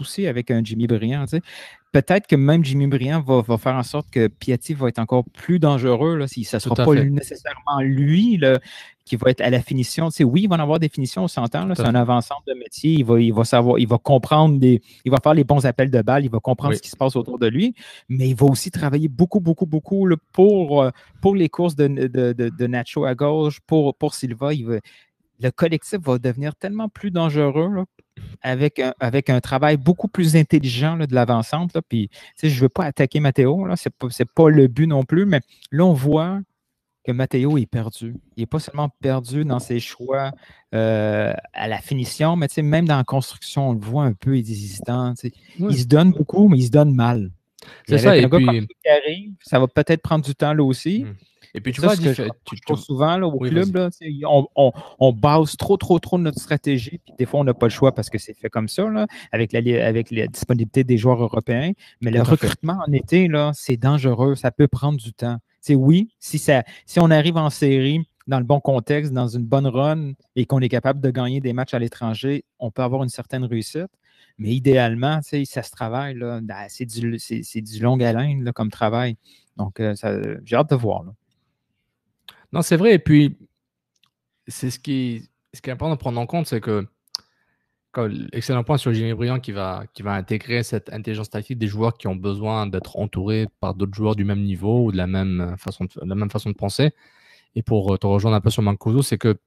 aussi avec un Jimmy Briand. Peut-être que même Jimmy Briand va, faire en sorte que Piatti va être encore plus dangereux. Là, si ça ne sera pas nécessairement lui qui va être à la finition. oui, il va en avoir des finitions, on s'entend. C'est un avancement de métier. Il va, savoir, il va comprendre il va faire les bons appels de balle, il va comprendre ce qui se passe autour de lui, mais il va aussi travailler beaucoup, beaucoup, beaucoup euh, pour, les courses de, Nacho à gauche, pour, pour Silva. le collectif va devenir tellement plus dangereux avec un, avec un travail beaucoup plus intelligent là, de l'avancante. Puis, je ne veux pas attaquer Mathéo, ce n'est pas, le but non plus, mais là, on voit que Matteo est perdu. Il n'est pas seulement perdu dans ses choix euh, à la finition, mais même dans la construction, on le voit un peu, il Il se donne beaucoup, mais il se donne mal. C'est ça. Et puis... ça va peut-être prendre du temps là aussi. Hmm. Et puis tu vois, que je, souvent au club, on, base trop, trop, trop notre stratégie. Puis des fois, on n'a pas le choix parce que c'est fait comme ça, avec, la, avec disponibilité des joueurs européens. Mais le recrutement en été, c'est dangereux. Ça peut prendre du temps. oui, si, ça, si on arrive en série dans le bon contexte, dans une bonne run et qu'on est capable de gagner des matchs à l'étranger, on peut avoir une certaine réussite. Mais idéalement, ça se travaille. Ben, c'est du, long haleine là, comme travail. Donc, euh, j'ai hâte de voir. Non, c'est vrai. Et puis, c'est ce qui, ce qui est important de prendre en compte, c'est que excellent point sur Jimmy Briand qui va, qui va intégrer cette intelligence tactique des joueurs qui ont besoin d'être entourés par d'autres joueurs du même niveau ou de la même façon de, la même façon de penser. Et pour euh, te rejoindre un peu sur Mancuso, c'est que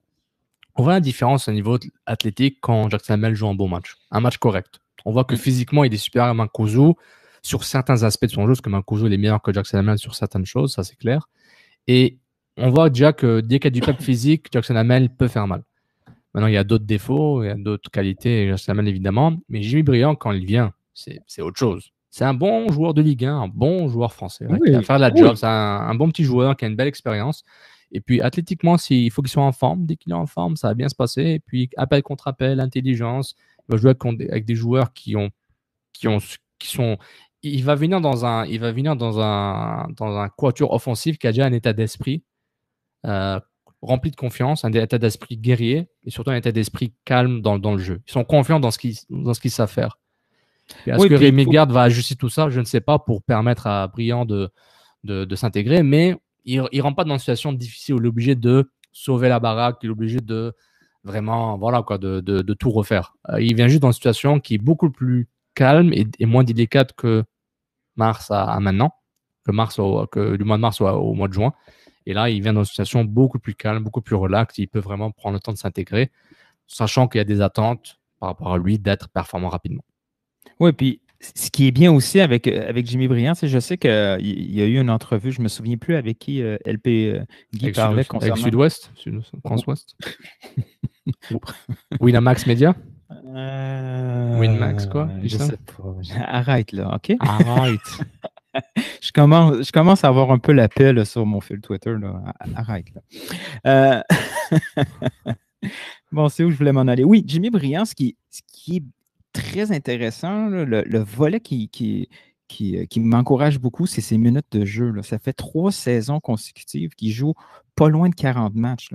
on voit la différence au niveau athlétique quand Jacques Salamel joue un bon match, un match correct. On voit que mm. physiquement, il est supérieur à Mancuso sur certains aspects de son jeu, parce que Mancuso est meilleur que Jacques Salamel sur certaines choses, ça c'est clair. Et on voit déjà que dès qu'il y a du cap physique, Jackson Hamel peut faire mal. Maintenant, il y a d'autres défauts, il y a d'autres qualités, Jackson Hamel évidemment, mais Jimmy Briand, quand il vient, c'est autre chose. C'est un bon joueur de Ligue 1, un bon joueur français, Il va faire la job. C'est un, bon petit joueur qui a une belle expérience. Et puis athlétiquement, il faut qu'il soit en forme. Dès qu'il est en forme, ça va bien se passer. Et puis appel contre appel, intelligence. Il va jouer avec, des joueurs qui ont, qui ont, qui sont. Il va venir dans un, il va venir dans un, dans un quatuor offensif qui a déjà un état d'esprit euh, rempli de confiance, un état d'esprit guerrier et surtout un état d'esprit calme dans, dans, le jeu. Ils sont confiants dans ce qu'ils savent faire. Est-ce que Rémi Garde va ajuster tout ça Je ne sais pas pour permettre à Briand de, de, s'intégrer, mais il ne rentre pas dans une situation difficile où il est obligé de sauver la baraque, il est obligé de vraiment voilà quoi, de, de, tout refaire. Euh, il vient juste dans une situation qui est beaucoup plus calme et, et moins délicate que mars à, maintenant, que mars au, que du mois de mars au mois de juin. Et là, il vient dans une situation beaucoup plus calme, beaucoup plus relaxe. Il peut vraiment prendre le temps de s'intégrer, sachant qu'il y a des attentes par rapport à lui d'être performant rapidement. Oui, puis ce qui est bien aussi avec, euh, avec Jimmy Briand, c'est je sais qu'il euh, y a eu une entrevue, je ne me souviens plus avec qui euh, LP Guy avec parlait concernant... Avec Sud-Ouest, sud ouest france ouest Winamax Media Winmax, quoi? Arrête, là, OK? Arrête. je, commence, à avoir un peu l'appel sur mon fil Twitter. Arrête. Euh, bon, c'est où je voulais m'en aller. Oui, Jimmy Briand, ce qui, est très intéressant, le, volet euh, qui, m'encourage beaucoup, c'est ses minutes de jeu. Ça fait trois saisons consécutives qu'il joue pas loin de 40 matchs.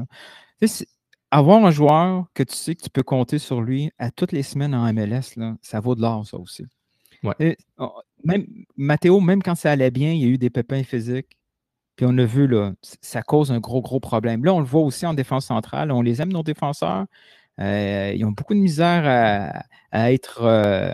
Avoir un joueur que tu sais que tu peux compter sur lui à toutes les semaines en MLS, ça vaut de l'or, ça aussi. Oh, même, Mathéo, même quand ça allait bien, il y a eu des pépins physiques. Puis on a vu, là, ça cause un gros, gros problème. Là, on le voit aussi en défense centrale. On les aime, nos défenseurs. Euh, ils ont beaucoup de misère à, être euh,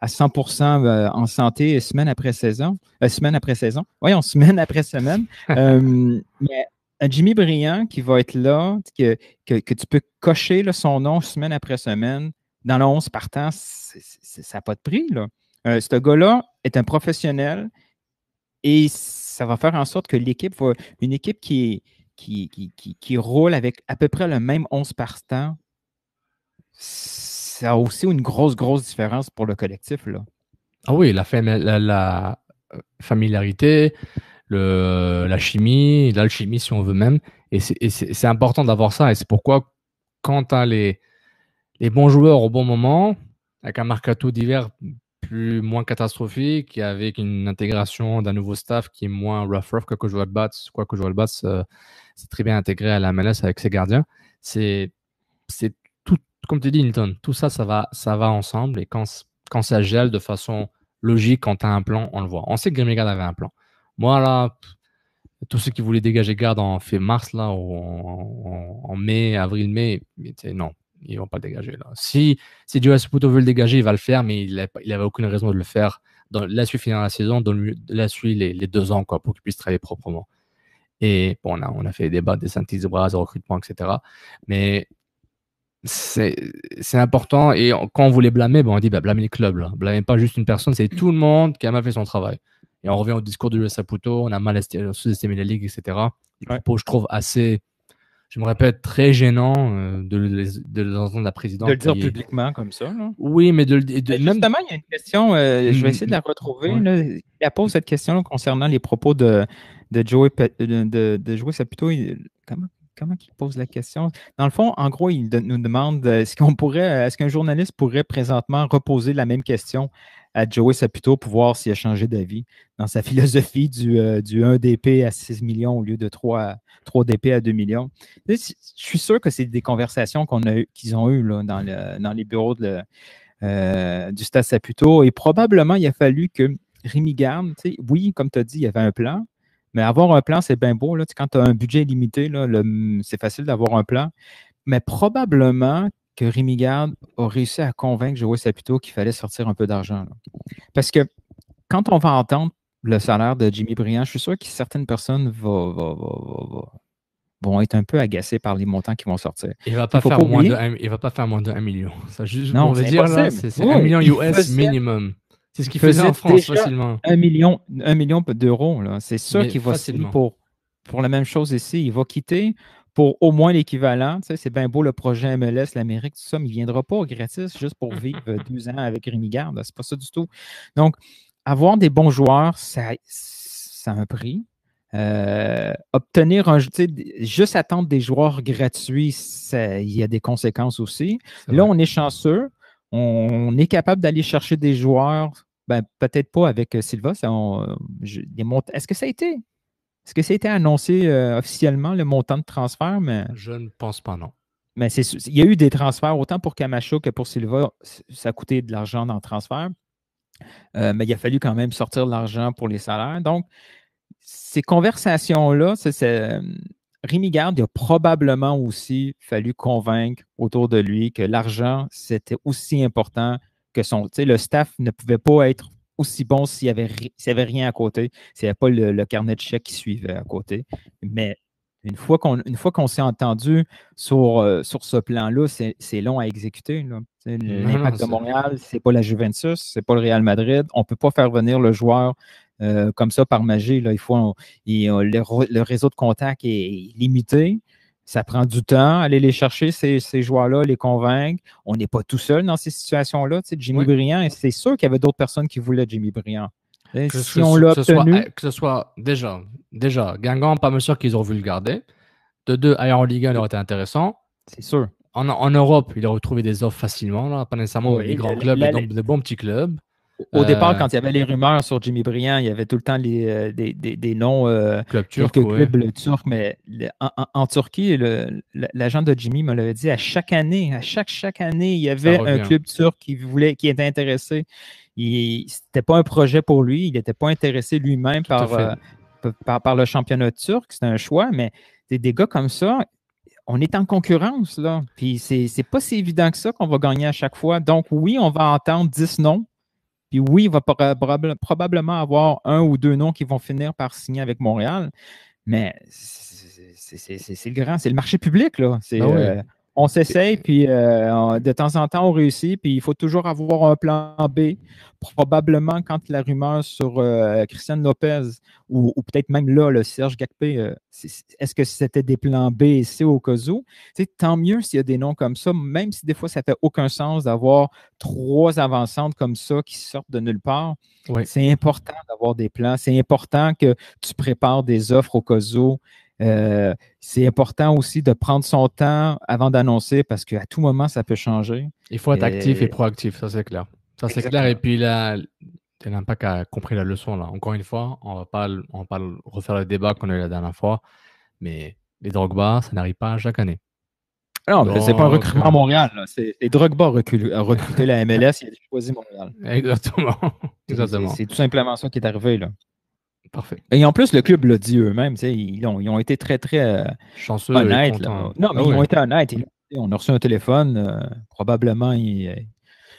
à 100% euh, en santé semaine après saison. semaine après saison. Voyons, semaine après semaine. mais un Jimmy Briand qui va être là, que, tu peux cocher son nom semaine après semaine, dans le partant, ça n'a pas de prix. Là. Euh, ce gars-là est un professionnel et ça va faire en sorte que l'équipe va. Une équipe qui, qui, qui, qui, roule avec à peu près le même 11 par temps, ça a aussi une grosse, grosse différence pour le collectif. Là. Ah oui, la, la, euh, familiarité, le, la chimie, l'alchimie si on veut même. Et c'est important d'avoir ça. Et c'est pourquoi quand tu as les, les, bons joueurs au bon moment, avec un mercato d'hiver plus moins catastrophique avec une intégration d'un nouveau staff qui est moins rough rough quoique quoi que je vois le euh, c'est très bien intégré à la MLS avec ses gardiens c'est c'est tout comme tu dis tout ça ça va ça va ensemble et quand quand ça gèle de façon logique quand tu as un plan on le voit on sait que Grimmy avait un plan moi là tous ceux qui voulaient dégager garde en fait mars là ou en, mai avril mai avril mai non ils vont pas le dégager. Là. Si, si Joe Saputo veut le dégager, il va le faire, mais il n'avait aucune raison de le faire. Dans, suite finale de la saison, dans, suite les, les, deux ans quoi, pour qu'il puisse travailler proprement. Et bon, on a, on a fait des débats des synthèses de bras, des recrutement, etc. Mais c'est important. Et quand on voulait blâmer, bon on dit ben, blâmer les le club. Là. pas juste une personne, c'est tout le monde qui a mal fait son travail. Et on revient au discours de Saputo on a mal sous-estimé la ligue, etc. je trouve, assez je me répète, très gênant euh, de, de, de la présidente. De le dire publiquement comme ça. Oui, mais de le dire. Ben, justement, il y a une question, euh, je vais mm. essayer de la retrouver. Il pose cette question concernant les propos de, de Joey, de, de Joey Saputo. comment, comment il pose la question? Dans le fond, en gros, il nous demande euh, est-ce qu'on pourrait, est-ce qu'un journaliste pourrait présentement reposer la même question à Joey Saputo pour voir s'il a changé d'avis dans sa philosophie du, 1 euh, DP à 6 millions au lieu de 3, 3 DP à 2 millions. Je suis sûr que c'est des conversations qu'on a, qu'ils ont eues dans, les bureaux de euh, du Stade Saputo. Et probablement, il a fallu que Rémi sais, oui, comme tu as dit, il y avait un plan, mais avoir un plan, c'est bien beau. Là, quand tu as un budget limité, c'est facile d'avoir un plan. Mais probablement que Rémi Garde a réussi à convaincre Joël Saputo qu'il fallait sortir un peu d'argent. Parce que quand on va entendre le salaire de Jimmy Briand, je suis sûr que certaines personnes vont, être un peu agacées par les montants qui vont sortir. Il ne va, pas faire moins de 1 million. non, dire, c'est 1 million US minimum. C'est ce qu'il faisait, en France facilement. 1 million, million d'euros. C'est sûr qu'il va pour, pour la même chose ici. Il va quitter au moins l'équivalent. C'est bien beau le projet MLS, l'Amérique, tout ça, mais il ne viendra pas gratis juste pour vivre euh, deux ans avec Rémi Garde. C'est pas ça du tout. Donc, avoir des bons joueurs, ça, a un prix. Euh, obtenir un juste attendre des joueurs gratuits, il y a des conséquences aussi. Là, on est chanceux. On, est capable d'aller chercher des joueurs. Ben, peut-être pas avec euh, Silva. Est-ce que ça a été est-ce que ça a été annoncé euh, officiellement, le montant de transfert? Mais... Je ne pense pas, non. Mais il y a eu des transferts, autant pour Camacho que pour Silva, ça a coûté de l'argent dans le transfert. Euh, mais il a fallu quand même sortir de l'argent pour les salaires. Donc, ces conversations-là, c'est, euh, Rémi Garde il a probablement aussi fallu convaincre autour de lui que l'argent, c'était aussi important que son. Le staff ne pouvait pas être aussi bon s'il n'y avait, avait, rien à côté, s'il n'y avait pas le, carnet de chèques qui suivait à côté. Mais une fois qu'on s'est entendu sur, euh, sur ce plan-là, c'est long à exécuter. L'impact de Montréal, c'est pas la Juventus, c'est pas le Real Madrid. On ne peut pas faire venir le joueur euh, comme ça par magie. Là. Il faut, euh, le, le, réseau de contact est limité. Ça prend du temps, aller les chercher, ces, ces joueurs-là, les convaincre. On n'est pas tout seul dans ces situations-là. Tu Jimmy Briand, c'est sûr qu'il y avait d'autres personnes qui voulaient Jimmy Briand. Que, si on l'a obtenu... que ce soit déjà, déjà, Guingamp, pas mal sûr qu'ils ont voulu le garder. De deux, ailleurs en Ligue il aurait été intéressant. C'est sûr. En, Europe, il a trouvé des offres facilement, là, pas nécessairement les des grands clubs, mais donc de bons petits clubs. Au départ, euh, quand il y avait les rumeurs sur Jimmy Briand, il y avait tout le temps les, euh, des, noms club euh, turc, turcs, mais en, en, Turquie, l'agent de Jimmy me l'avait dit à chaque année, à chaque chaque année, il y avait un club turc qui voulait, qui était intéressé. C'était pas un projet pour lui, il n'était pas intéressé lui-même par, par, le championnat turc, C'était un choix, mais des, gars comme ça, on est en concurrence, là. Puis c'est pas si évident que ça qu'on va gagner à chaque fois. Donc, oui, on va entendre 10 noms puis oui, il va probablement avoir un ou deux noms qui vont finir par signer avec Montréal, mais c'est le grand, c'est le marché public. Là. C'est, ben euh, on s'essaye, puis euh, de temps en temps, on réussit, puis il faut toujours avoir un plan B. Probablement, quand la rumeur sur euh, Christian Christiane Lopez ou, peut-être même là, le Serge Gacpé, euh, est-ce que c'était des plans B et C au COSO? tant mieux s'il y a des noms comme ça, même si des fois, ça fait aucun sens d'avoir trois avancantes comme ça qui sortent de nulle part. C'est important d'avoir des plans. C'est important que tu prépares des offres au COSO euh, c'est important aussi de prendre son temps avant d'annoncer parce qu'à tout moment, ça peut changer. Il faut être actif et proactif, ça c'est clair. Ça c'est clair. Et puis là, tu n'as pas qu'à compris la leçon. là. Encore une fois, on va pas, on va refaire le débat qu'on a eu la dernière fois, mais les bar, ça n'arrive pas à chaque année. Ah non, mais c'est pas un recrutement à Montréal. c'est Les Drogba ont recruté la MLS, ils a choisi Montréal. Exactement. C'est tout simplement ça qui est arrivé. Là. Parfait. Et en plus, le club l'a dit eux-mêmes, ils ont, été très, très euh, Chanceux honnêtes. Non, mais ah ils ont été honnêtes. on a reçu un téléphone, euh, probablement, ils,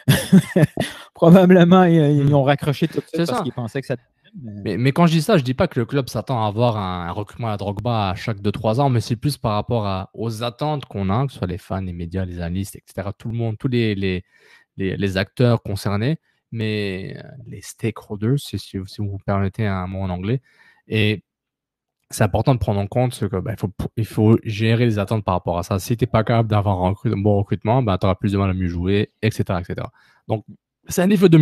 euh, probablement, ils, hmm. ont raccroché tout de parce qu'ils pensaient que ça mais, quand je dis ça, je dis pas que le club s'attend à avoir un, recrutement à Drogba à chaque 2-3 ans, mais c'est plus par rapport aux attentes qu'on a, que ce soit les fans, les médias, les analystes, etc. Tout le monde, tous les acteurs concernés mais euh, les stakeholders, si, si vous permettez un mot en anglais. Et c'est important de prendre en compte que bah, il, faut, il faut gérer les attentes par rapport à ça. Si tu n'es pas capable d'avoir un, bon recrutement, bah, tu auras plus de mal à mieux jouer, etc. etc. Donc, c'est un effet de